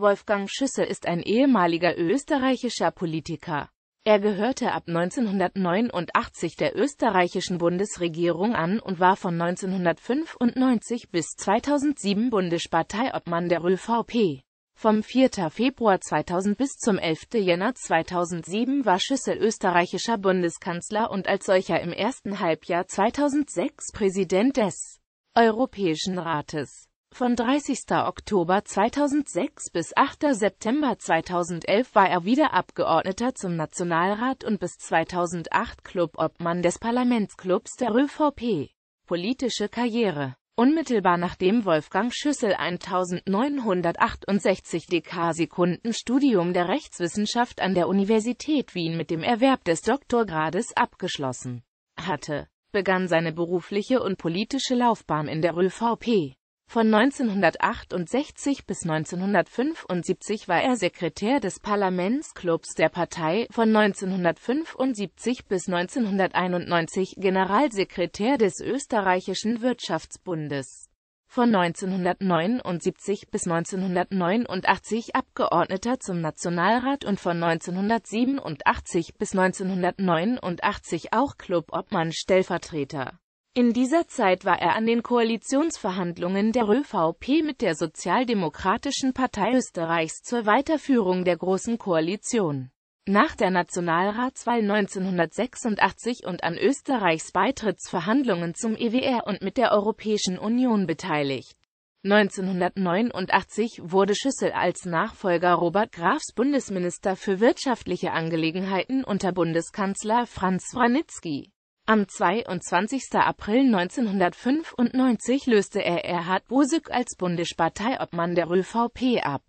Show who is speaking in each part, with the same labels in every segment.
Speaker 1: Wolfgang Schüsse ist ein ehemaliger österreichischer Politiker. Er gehörte ab 1989 der österreichischen Bundesregierung an und war von 1995 bis 2007 Bundesparteiobmann der ÖVP. Vom 4. Februar 2000 bis zum 11. Jänner 2007 war Schüssel österreichischer Bundeskanzler und als solcher im ersten Halbjahr 2006 Präsident des Europäischen Rates. Von 30. Oktober 2006 bis 8. September 2011 war er wieder Abgeordneter zum Nationalrat und bis 2008 Clubobmann des Parlamentsklubs der ÖVP. Politische Karriere Unmittelbar nachdem Wolfgang Schüssel 1968 DK-Sekunden Studium der Rechtswissenschaft an der Universität Wien mit dem Erwerb des Doktorgrades abgeschlossen hatte, begann seine berufliche und politische Laufbahn in der ÖVP. Von 1968 bis 1975 war er Sekretär des Parlamentsklubs der Partei, von 1975 bis 1991 Generalsekretär des österreichischen Wirtschaftsbundes, von 1979 bis 1989 Abgeordneter zum Nationalrat und von 1987 bis 1989 auch Clubobmann-Stellvertreter. In dieser Zeit war er an den Koalitionsverhandlungen der ÖVP mit der Sozialdemokratischen Partei Österreichs zur Weiterführung der Großen Koalition nach der Nationalratswahl 1986 und an Österreichs Beitrittsverhandlungen zum EWR und mit der Europäischen Union beteiligt. 1989 wurde Schüssel als Nachfolger Robert Grafs Bundesminister für wirtschaftliche Angelegenheiten unter Bundeskanzler Franz Franitzky. Am 22. April 1995 löste er Erhard Busek als Bundesparteiobmann der ÖVP ab.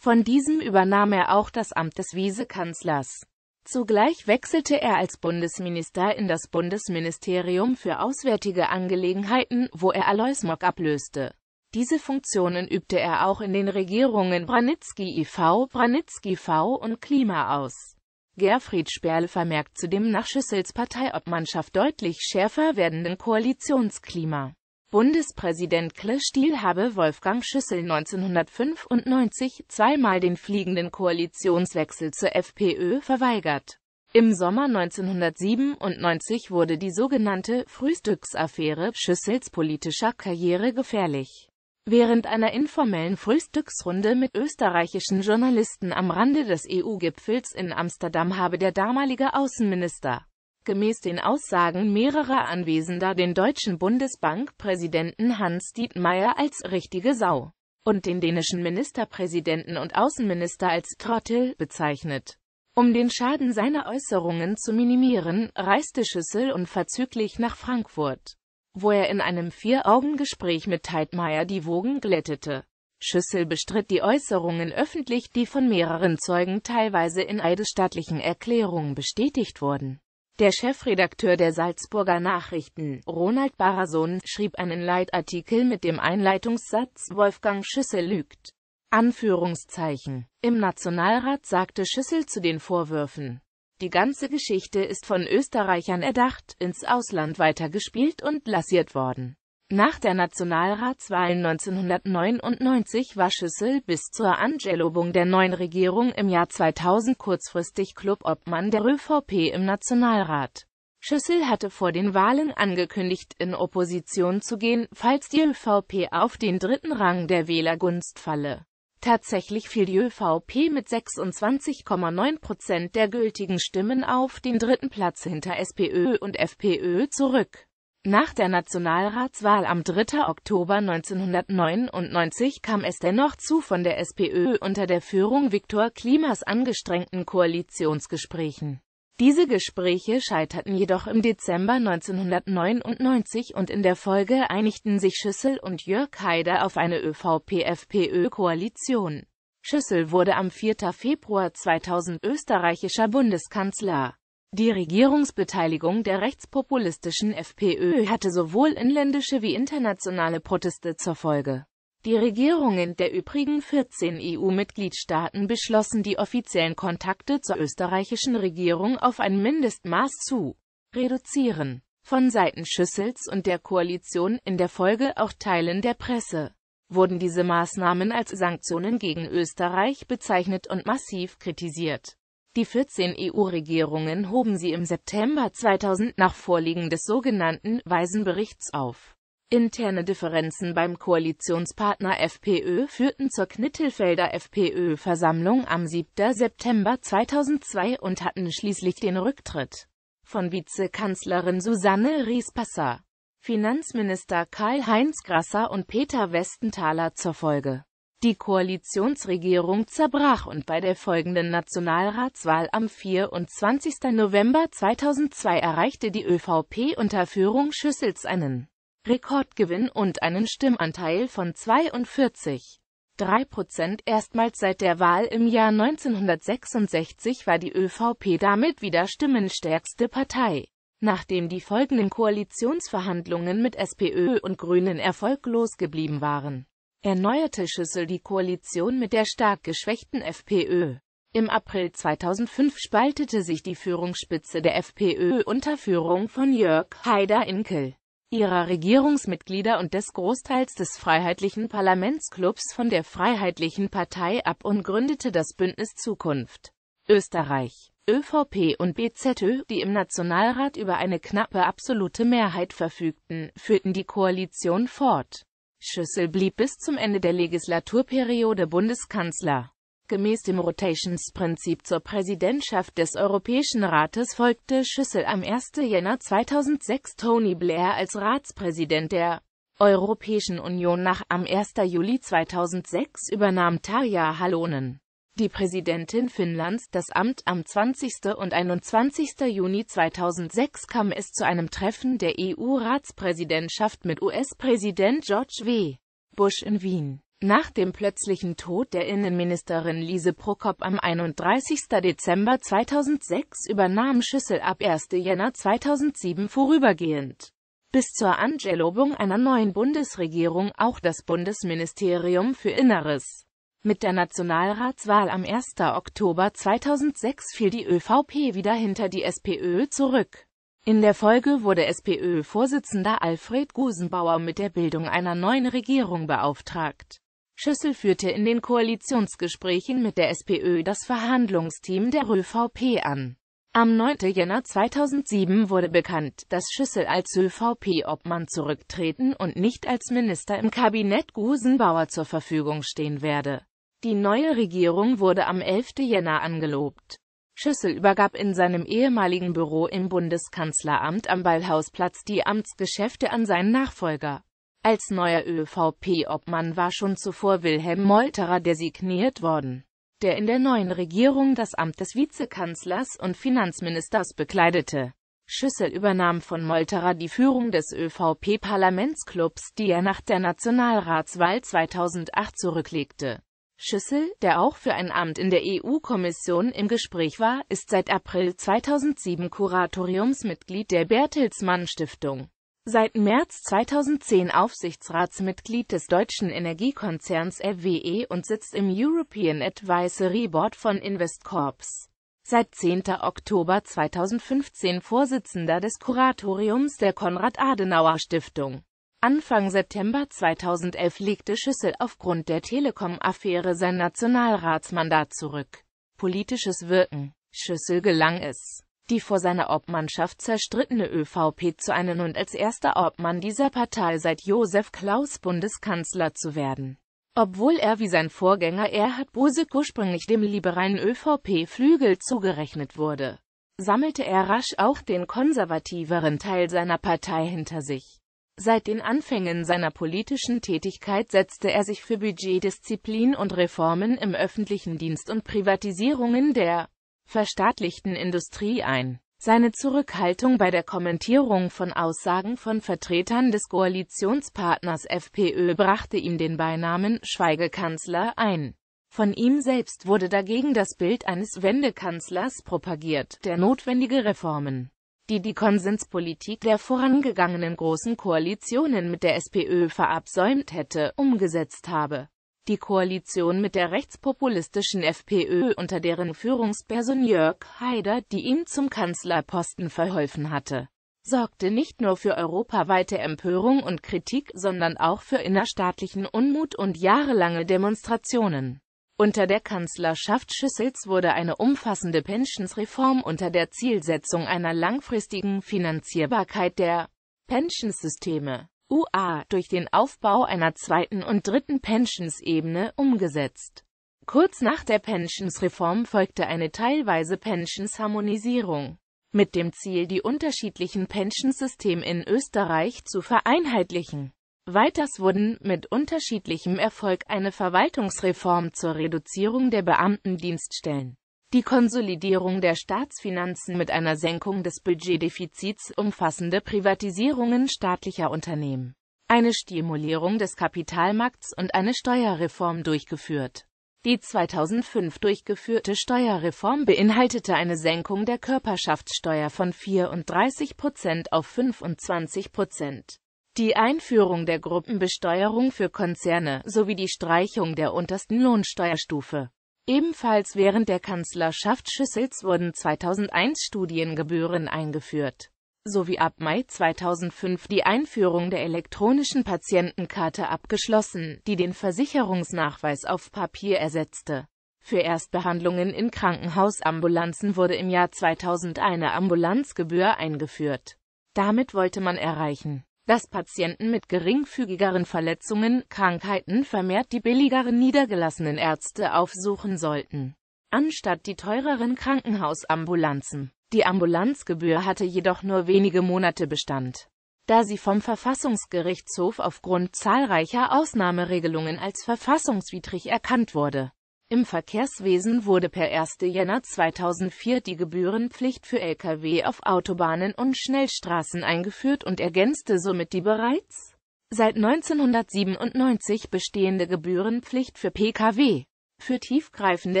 Speaker 1: Von diesem übernahm er auch das Amt des Wiesekanzlers. Zugleich wechselte er als Bundesminister in das Bundesministerium für Auswärtige Angelegenheiten, wo er Alois Mock ablöste. Diese Funktionen übte er auch in den Regierungen Branitzky IV, Branitzky V und Klima aus Gerfried Sperl vermerkt zudem nach Schüssels Parteiobmannschaft deutlich schärfer werdenden Koalitionsklima. Bundespräsident Claes Stiel habe Wolfgang Schüssel 1995 zweimal den fliegenden Koalitionswechsel zur FPÖ verweigert. Im Sommer 1997 wurde die sogenannte Frühstücksaffäre Schüssels politischer Karriere gefährlich. Während einer informellen Frühstücksrunde mit österreichischen Journalisten am Rande des EU-Gipfels in Amsterdam habe der damalige Außenminister gemäß den Aussagen mehrerer Anwesender den deutschen Bundesbankpräsidenten Hans Dietmeier als richtige Sau und den dänischen Ministerpräsidenten und Außenminister als Trottel bezeichnet. Um den Schaden seiner Äußerungen zu minimieren, reiste Schüssel unverzüglich nach Frankfurt wo er in einem Vier-Augen-Gespräch mit Teitmeier die Wogen glättete. Schüssel bestritt die Äußerungen öffentlich, die von mehreren Zeugen teilweise in eidesstaatlichen Erklärungen bestätigt wurden. Der Chefredakteur der Salzburger Nachrichten, Ronald Barason, schrieb einen Leitartikel mit dem Einleitungssatz Wolfgang Schüssel lügt. Anführungszeichen. Im Nationalrat sagte Schüssel zu den Vorwürfen, die ganze Geschichte ist von Österreichern erdacht, ins Ausland weitergespielt und lanciert worden. Nach der Nationalratswahl 1999 war Schüssel bis zur Angelobung der neuen Regierung im Jahr 2000 kurzfristig Clubobmann der ÖVP im Nationalrat. Schüssel hatte vor den Wahlen angekündigt, in Opposition zu gehen, falls die ÖVP auf den dritten Rang der Wählergunst falle. Tatsächlich fiel die ÖVP mit 26,9 Prozent der gültigen Stimmen auf den dritten Platz hinter SPÖ und FPÖ zurück. Nach der Nationalratswahl am 3. Oktober 1999 kam es dennoch zu von der SPÖ unter der Führung Viktor Klimas angestrengten Koalitionsgesprächen. Diese Gespräche scheiterten jedoch im Dezember 1999 und in der Folge einigten sich Schüssel und Jörg Haider auf eine ÖVP-FPÖ-Koalition. Schüssel wurde am 4. Februar 2000 österreichischer Bundeskanzler. Die Regierungsbeteiligung der rechtspopulistischen FPÖ hatte sowohl inländische wie internationale Proteste zur Folge. Die Regierungen der übrigen 14 EU-Mitgliedstaaten beschlossen die offiziellen Kontakte zur österreichischen Regierung auf ein Mindestmaß zu reduzieren. Von Seiten Schüssels und der Koalition, in der Folge auch Teilen der Presse, wurden diese Maßnahmen als Sanktionen gegen Österreich bezeichnet und massiv kritisiert. Die 14 EU-Regierungen hoben sie im September 2000 nach Vorliegen des sogenannten Weisenberichts auf Interne Differenzen beim Koalitionspartner FPÖ führten zur Knittelfelder FPÖ-Versammlung am 7. September 2002 und hatten schließlich den Rücktritt von Vizekanzlerin Susanne Riespasser, Finanzminister Karl-Heinz Grasser und Peter Westenthaler zur Folge. Die Koalitionsregierung zerbrach und bei der folgenden Nationalratswahl am 24. November 2002 erreichte die ÖVP unter Führung Schüssels einen Rekordgewinn und einen Stimmanteil von 42. 3% Erstmals seit der Wahl im Jahr 1966 war die ÖVP damit wieder stimmenstärkste Partei. Nachdem die folgenden Koalitionsverhandlungen mit SPÖ und Grünen erfolglos geblieben waren, erneuerte Schüssel die Koalition mit der stark geschwächten FPÖ. Im April 2005 spaltete sich die Führungsspitze der FPÖ unter Führung von Jörg Haider-Inkel ihrer Regierungsmitglieder und des Großteils des freiheitlichen Parlamentsklubs von der Freiheitlichen Partei ab und gründete das Bündnis Zukunft Österreich, ÖVP und BZÖ, die im Nationalrat über eine knappe absolute Mehrheit verfügten, führten die Koalition fort. Schüssel blieb bis zum Ende der Legislaturperiode Bundeskanzler. Gemäß dem Rotationsprinzip zur Präsidentschaft des Europäischen Rates folgte Schüssel am 1. Jänner 2006 Tony Blair als Ratspräsident der Europäischen Union nach. Am 1. Juli 2006 übernahm Tarja Halonen, die Präsidentin Finnlands, das Amt. Am 20. und 21. Juni 2006 kam es zu einem Treffen der EU-Ratspräsidentschaft mit US-Präsident George W. Bush in Wien. Nach dem plötzlichen Tod der Innenministerin Lise Prokop am 31. Dezember 2006 übernahm Schüssel ab 1. Jänner 2007 vorübergehend bis zur Angelobung einer neuen Bundesregierung auch das Bundesministerium für Inneres. Mit der Nationalratswahl am 1. Oktober 2006 fiel die ÖVP wieder hinter die SPÖ zurück. In der Folge wurde SPÖ-Vorsitzender Alfred Gusenbauer mit der Bildung einer neuen Regierung beauftragt. Schüssel führte in den Koalitionsgesprächen mit der SPÖ das Verhandlungsteam der ÖVP an. Am 9. Jänner 2007 wurde bekannt, dass Schüssel als ÖVP-Obmann zurücktreten und nicht als Minister im Kabinett Gusenbauer zur Verfügung stehen werde. Die neue Regierung wurde am 11. Jänner angelobt. Schüssel übergab in seinem ehemaligen Büro im Bundeskanzleramt am Ballhausplatz die Amtsgeschäfte an seinen Nachfolger. Als neuer ÖVP-Obmann war schon zuvor Wilhelm Molterer designiert worden, der in der neuen Regierung das Amt des Vizekanzlers und Finanzministers bekleidete. Schüssel übernahm von Molterer die Führung des övp parlamentsklubs die er nach der Nationalratswahl 2008 zurücklegte. Schüssel, der auch für ein Amt in der EU-Kommission im Gespräch war, ist seit April 2007 Kuratoriumsmitglied der Bertelsmann Stiftung seit März 2010 Aufsichtsratsmitglied des deutschen Energiekonzerns RWE und sitzt im European Advisory Board von Investcorps. Seit 10. Oktober 2015 Vorsitzender des Kuratoriums der Konrad-Adenauer-Stiftung. Anfang September 2011 legte Schüssel aufgrund der Telekom-Affäre sein Nationalratsmandat zurück. Politisches Wirken Schüssel gelang es, die vor seiner Obmannschaft zerstrittene ÖVP zu einen und als erster Obmann dieser Partei seit Josef Klaus Bundeskanzler zu werden. Obwohl er wie sein Vorgänger Erhard Busek ursprünglich dem liberalen ÖVP-Flügel zugerechnet wurde, sammelte er rasch auch den konservativeren Teil seiner Partei hinter sich. Seit den Anfängen seiner politischen Tätigkeit setzte er sich für Budgetdisziplin und Reformen im öffentlichen Dienst und Privatisierungen der verstaatlichten Industrie ein. Seine Zurückhaltung bei der Kommentierung von Aussagen von Vertretern des Koalitionspartners FPÖ brachte ihm den Beinamen Schweigekanzler ein. Von ihm selbst wurde dagegen das Bild eines Wendekanzlers propagiert, der notwendige Reformen, die die Konsenspolitik der vorangegangenen Großen Koalitionen mit der SPÖ verabsäumt hätte, umgesetzt habe. Die Koalition mit der rechtspopulistischen FPÖ unter deren Führungsperson Jörg Haider, die ihm zum Kanzlerposten verholfen hatte, sorgte nicht nur für europaweite Empörung und Kritik, sondern auch für innerstaatlichen Unmut und jahrelange Demonstrationen. Unter der Kanzlerschaft Schüssels wurde eine umfassende Pensionsreform unter der Zielsetzung einer langfristigen Finanzierbarkeit der Pensionssysteme USA durch den Aufbau einer zweiten und dritten Pensionsebene umgesetzt. Kurz nach der Pensionsreform folgte eine teilweise Pensionsharmonisierung mit dem Ziel, die unterschiedlichen Pensionssysteme in Österreich zu vereinheitlichen. Weiters wurden mit unterschiedlichem Erfolg eine Verwaltungsreform zur Reduzierung der Beamtendienststellen die Konsolidierung der Staatsfinanzen mit einer Senkung des Budgetdefizits, umfassende Privatisierungen staatlicher Unternehmen, eine Stimulierung des Kapitalmarkts und eine Steuerreform durchgeführt. Die 2005 durchgeführte Steuerreform beinhaltete eine Senkung der Körperschaftssteuer von 34 Prozent auf 25 Prozent. Die Einführung der Gruppenbesteuerung für Konzerne sowie die Streichung der untersten Lohnsteuerstufe. Ebenfalls während der Kanzlerschaft Schüssels wurden 2001 Studiengebühren eingeführt, sowie ab Mai 2005 die Einführung der elektronischen Patientenkarte abgeschlossen, die den Versicherungsnachweis auf Papier ersetzte. Für Erstbehandlungen in Krankenhausambulanzen wurde im Jahr 2000 eine Ambulanzgebühr eingeführt. Damit wollte man erreichen, dass Patienten mit geringfügigeren Verletzungen, Krankheiten vermehrt die billigeren niedergelassenen Ärzte aufsuchen sollten, anstatt die teureren Krankenhausambulanzen. Die Ambulanzgebühr hatte jedoch nur wenige Monate Bestand, da sie vom Verfassungsgerichtshof aufgrund zahlreicher Ausnahmeregelungen als verfassungswidrig erkannt wurde im Verkehrswesen wurde per 1. Jänner 2004 die Gebührenpflicht für Lkw auf Autobahnen und Schnellstraßen eingeführt und ergänzte somit die bereits seit 1997 bestehende Gebührenpflicht für Pkw. Für tiefgreifende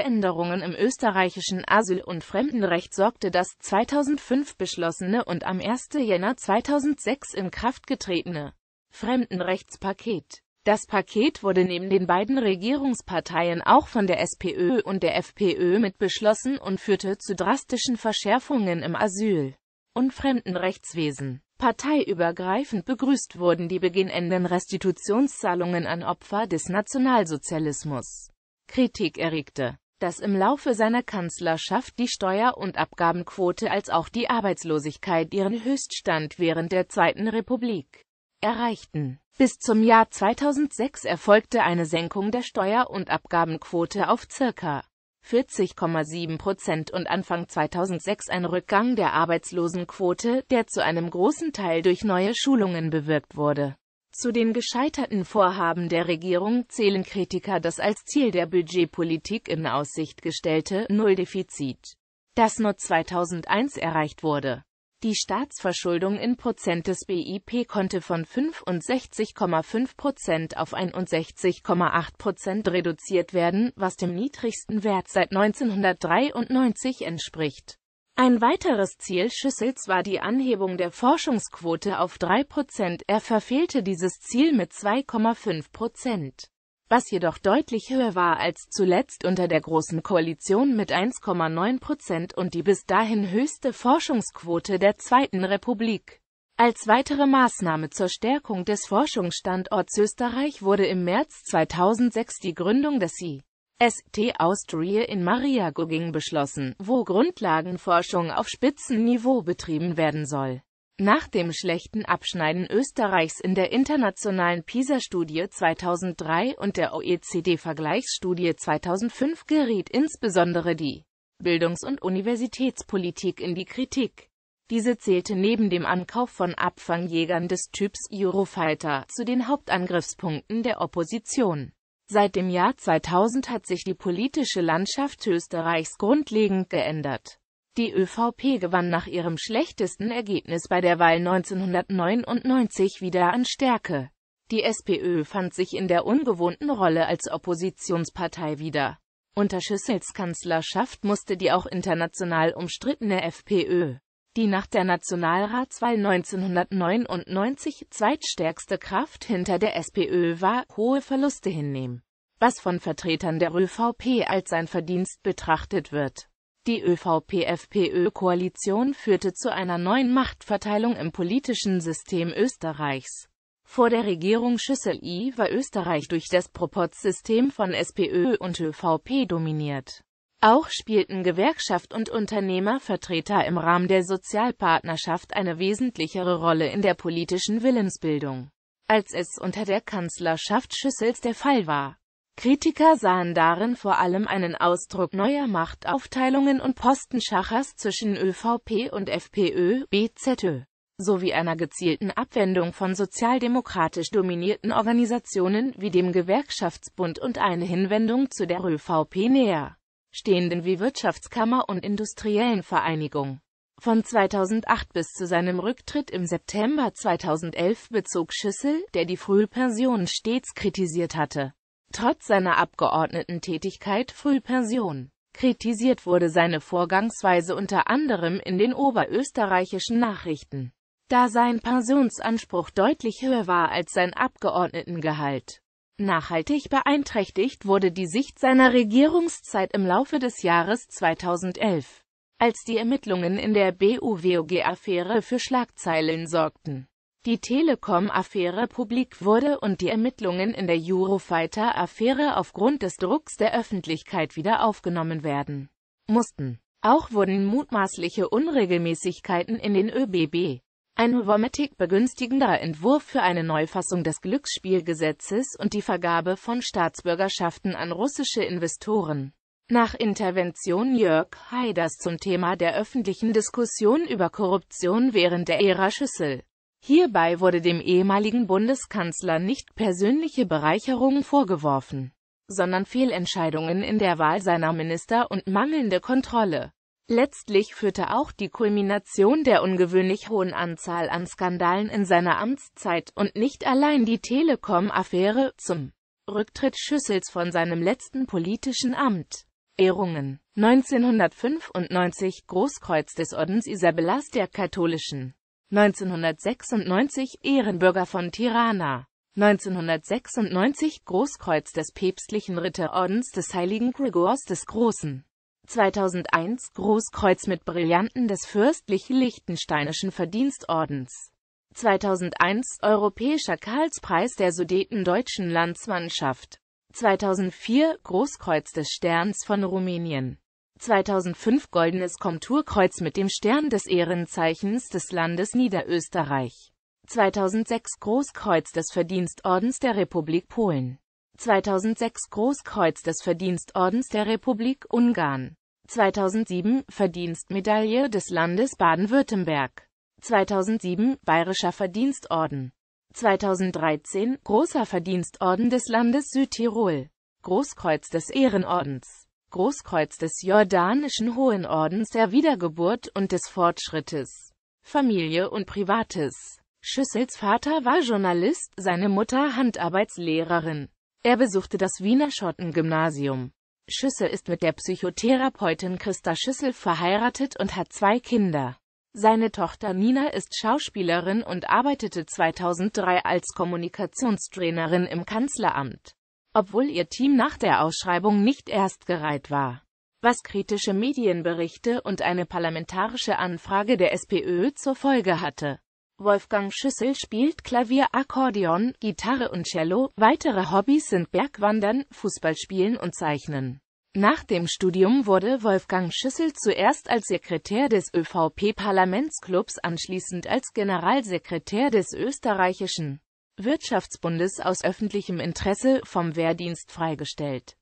Speaker 1: Änderungen im österreichischen Asyl- und Fremdenrecht sorgte das 2005 beschlossene und am 1. Jänner 2006 in Kraft getretene Fremdenrechtspaket. Das Paket wurde neben den beiden Regierungsparteien auch von der SPÖ und der FPÖ mitbeschlossen und führte zu drastischen Verschärfungen im Asyl- und Fremdenrechtswesen. Parteiübergreifend begrüßt wurden die beginnenden Restitutionszahlungen an Opfer des Nationalsozialismus. Kritik erregte, dass im Laufe seiner Kanzlerschaft die Steuer- und Abgabenquote als auch die Arbeitslosigkeit ihren Höchststand während der Zweiten Republik erreichten. Bis zum Jahr 2006 erfolgte eine Senkung der Steuer- und Abgabenquote auf ca. 40,7 Prozent und Anfang 2006 ein Rückgang der Arbeitslosenquote, der zu einem großen Teil durch neue Schulungen bewirkt wurde. Zu den gescheiterten Vorhaben der Regierung zählen Kritiker das als Ziel der Budgetpolitik in Aussicht gestellte Nulldefizit, das nur 2001 erreicht wurde. Die Staatsverschuldung in Prozent des BIP konnte von 65,5 Prozent auf 61,8 Prozent reduziert werden, was dem niedrigsten Wert seit 1993 entspricht. Ein weiteres Ziel Schüssels war die Anhebung der Forschungsquote auf 3 Prozent, er verfehlte dieses Ziel mit 2,5 Prozent was jedoch deutlich höher war als zuletzt unter der Großen Koalition mit 1,9 Prozent und die bis dahin höchste Forschungsquote der Zweiten Republik. Als weitere Maßnahme zur Stärkung des Forschungsstandorts Österreich wurde im März 2006 die Gründung des IST Austria in Maria Guging beschlossen, wo Grundlagenforschung auf Spitzenniveau betrieben werden soll. Nach dem schlechten Abschneiden Österreichs in der internationalen PISA-Studie 2003 und der OECD-Vergleichsstudie 2005 geriet insbesondere die Bildungs- und Universitätspolitik in die Kritik. Diese zählte neben dem Ankauf von Abfangjägern des Typs Eurofighter zu den Hauptangriffspunkten der Opposition. Seit dem Jahr 2000 hat sich die politische Landschaft Österreichs grundlegend geändert. Die ÖVP gewann nach ihrem schlechtesten Ergebnis bei der Wahl 1999 wieder an Stärke. Die SPÖ fand sich in der ungewohnten Rolle als Oppositionspartei wieder. Unter Schüssels Kanzlerschaft musste die auch international umstrittene FPÖ, die nach der Nationalratswahl 1999 zweitstärkste Kraft hinter der SPÖ war, hohe Verluste hinnehmen, was von Vertretern der ÖVP als sein Verdienst betrachtet wird. Die ÖVP-FPÖ-Koalition führte zu einer neuen Machtverteilung im politischen System Österreichs. Vor der Regierung Schüssel-I war Österreich durch das Proporzsystem von SPÖ und ÖVP dominiert. Auch spielten Gewerkschaft und Unternehmervertreter im Rahmen der Sozialpartnerschaft eine wesentlichere Rolle in der politischen Willensbildung, als es unter der Kanzlerschaft Schüssels der Fall war Kritiker sahen darin vor allem einen Ausdruck neuer Machtaufteilungen und Postenschachers zwischen ÖVP und FPÖ, BZÖ, sowie einer gezielten Abwendung von sozialdemokratisch dominierten Organisationen wie dem Gewerkschaftsbund und eine Hinwendung zu der ÖVP näher stehenden wie Wirtschaftskammer und Industriellen Vereinigung. Von 2008 bis zu seinem Rücktritt im September 2011 bezog Schüssel, der die Frühpension stets kritisiert hatte, trotz seiner Abgeordnetentätigkeit früh Pension. Kritisiert wurde seine Vorgangsweise unter anderem in den oberösterreichischen Nachrichten, da sein Pensionsanspruch deutlich höher war als sein Abgeordnetengehalt. Nachhaltig beeinträchtigt wurde die Sicht seiner Regierungszeit im Laufe des Jahres 2011, als die Ermittlungen in der BUWOG-Affäre für Schlagzeilen sorgten. Die Telekom-Affäre publik wurde und die Ermittlungen in der Eurofighter-Affäre aufgrund des Drucks der Öffentlichkeit wieder aufgenommen werden mussten. Auch wurden mutmaßliche Unregelmäßigkeiten in den ÖBB, ein Hovomatic begünstigender Entwurf für eine Neufassung des Glücksspielgesetzes und die Vergabe von Staatsbürgerschaften an russische Investoren. Nach Intervention Jörg Haiders zum Thema der öffentlichen Diskussion über Korruption während der Ära Schüssel Hierbei wurde dem ehemaligen Bundeskanzler nicht persönliche Bereicherungen vorgeworfen, sondern Fehlentscheidungen in der Wahl seiner Minister und mangelnde Kontrolle. Letztlich führte auch die Kulmination der ungewöhnlich hohen Anzahl an Skandalen in seiner Amtszeit und nicht allein die Telekom-Affäre zum Rücktritt Schüssels von seinem letzten politischen Amt. Ehrungen 1995 Großkreuz des Ordens Isabellas der katholischen 1996 Ehrenbürger von Tirana. 1996 Großkreuz des Päpstlichen Ritterordens des Heiligen Gregors des Großen. 2001 Großkreuz mit Brillanten des fürstlich-lichtensteinischen Verdienstordens. 2001 Europäischer Karlspreis der Sudetendeutschen Landsmannschaft. 2004 Großkreuz des Sterns von Rumänien. 2005 Goldenes Komturkreuz mit dem Stern des Ehrenzeichens des Landes Niederösterreich. 2006 Großkreuz des Verdienstordens der Republik Polen. 2006 Großkreuz des Verdienstordens der Republik Ungarn. 2007 Verdienstmedaille des Landes Baden-Württemberg. 2007 Bayerischer Verdienstorden. 2013 Großer Verdienstorden des Landes Südtirol. Großkreuz des Ehrenordens. Großkreuz des jordanischen Hohen Ordens der Wiedergeburt und des Fortschrittes, Familie und Privates. Schüssels Vater war Journalist, seine Mutter Handarbeitslehrerin. Er besuchte das Wiener Schottengymnasium. Schüssel ist mit der Psychotherapeutin Christa Schüssel verheiratet und hat zwei Kinder. Seine Tochter Nina ist Schauspielerin und arbeitete 2003 als Kommunikationstrainerin im Kanzleramt obwohl ihr Team nach der Ausschreibung nicht erst gereiht war. Was kritische Medienberichte und eine parlamentarische Anfrage der SPÖ zur Folge hatte. Wolfgang Schüssel spielt Klavier, Akkordeon, Gitarre und Cello. Weitere Hobbys sind Bergwandern, Fußballspielen und Zeichnen. Nach dem Studium wurde Wolfgang Schüssel zuerst als Sekretär des övp parlamentsklubs anschließend als Generalsekretär des österreichischen Wirtschaftsbundes aus öffentlichem Interesse vom Wehrdienst freigestellt